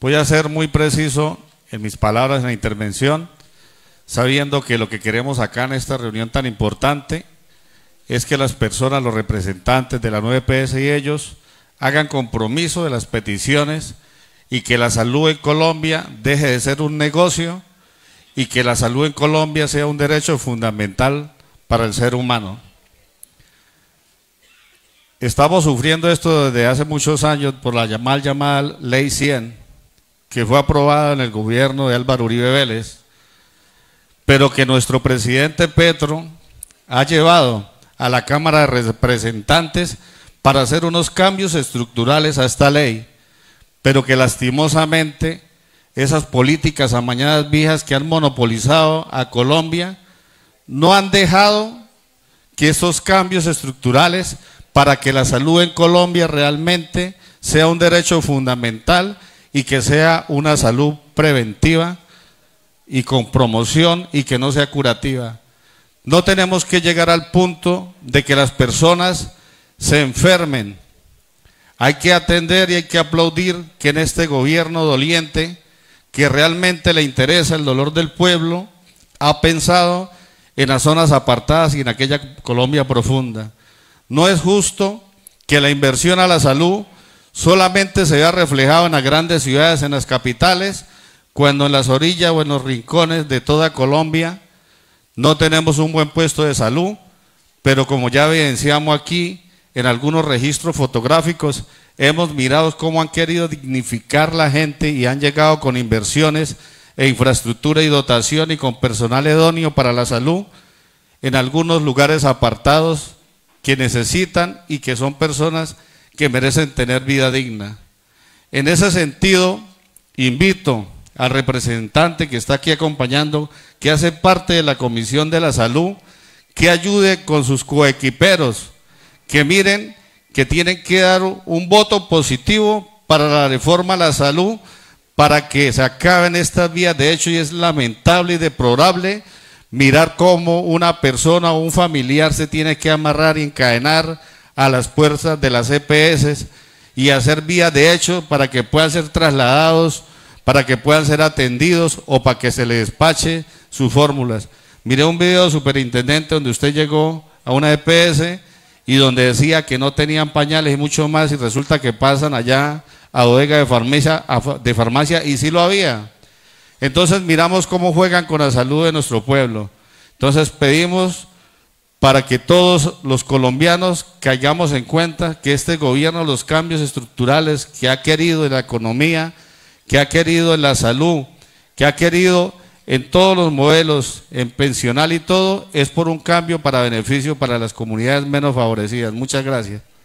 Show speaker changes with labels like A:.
A: Voy a ser muy preciso en mis palabras, en la intervención, sabiendo que lo que queremos acá en esta reunión tan importante es que las personas, los representantes de la 9PS y ellos hagan compromiso de las peticiones y que la salud en Colombia deje de ser un negocio y que la salud en Colombia sea un derecho fundamental para el ser humano. Estamos sufriendo esto desde hace muchos años por la mal llamada Ley 100, que fue aprobada en el gobierno de Álvaro Uribe Vélez, pero que nuestro presidente Petro ha llevado a la Cámara de Representantes para hacer unos cambios estructurales a esta ley, pero que lastimosamente esas políticas amañadas viejas que han monopolizado a Colombia no han dejado que esos cambios estructurales para que la salud en Colombia realmente sea un derecho fundamental y que sea una salud preventiva y con promoción y que no sea curativa. No tenemos que llegar al punto de que las personas se enfermen. Hay que atender y hay que aplaudir que en este gobierno doliente, que realmente le interesa el dolor del pueblo, ha pensado en las zonas apartadas y en aquella Colombia profunda. No es justo que la inversión a la salud solamente se ve reflejado en las grandes ciudades, en las capitales, cuando en las orillas o en los rincones de toda Colombia no tenemos un buen puesto de salud, pero como ya evidenciamos aquí, en algunos registros fotográficos, hemos mirado cómo han querido dignificar la gente y han llegado con inversiones e infraestructura y dotación y con personal idóneo para la salud en algunos lugares apartados que necesitan y que son personas que merecen tener vida digna. En ese sentido, invito al representante que está aquí acompañando, que hace parte de la Comisión de la Salud, que ayude con sus coequiperos, que miren que tienen que dar un voto positivo para la reforma a la salud, para que se acaben estas vías de hecho y es lamentable y deplorable mirar cómo una persona o un familiar se tiene que amarrar y encadenar a las fuerzas de las EPS y hacer vías de hecho para que puedan ser trasladados, para que puedan ser atendidos o para que se les despache sus fórmulas. Miré un video, superintendente, donde usted llegó a una EPS y donde decía que no tenían pañales y mucho más y resulta que pasan allá a bodega de farmacia, de farmacia y sí lo había. Entonces miramos cómo juegan con la salud de nuestro pueblo. Entonces pedimos para que todos los colombianos hayamos en cuenta que este gobierno, los cambios estructurales que ha querido en la economía, que ha querido en la salud, que ha querido en todos los modelos, en pensional y todo, es por un cambio para beneficio para las comunidades menos favorecidas. Muchas gracias.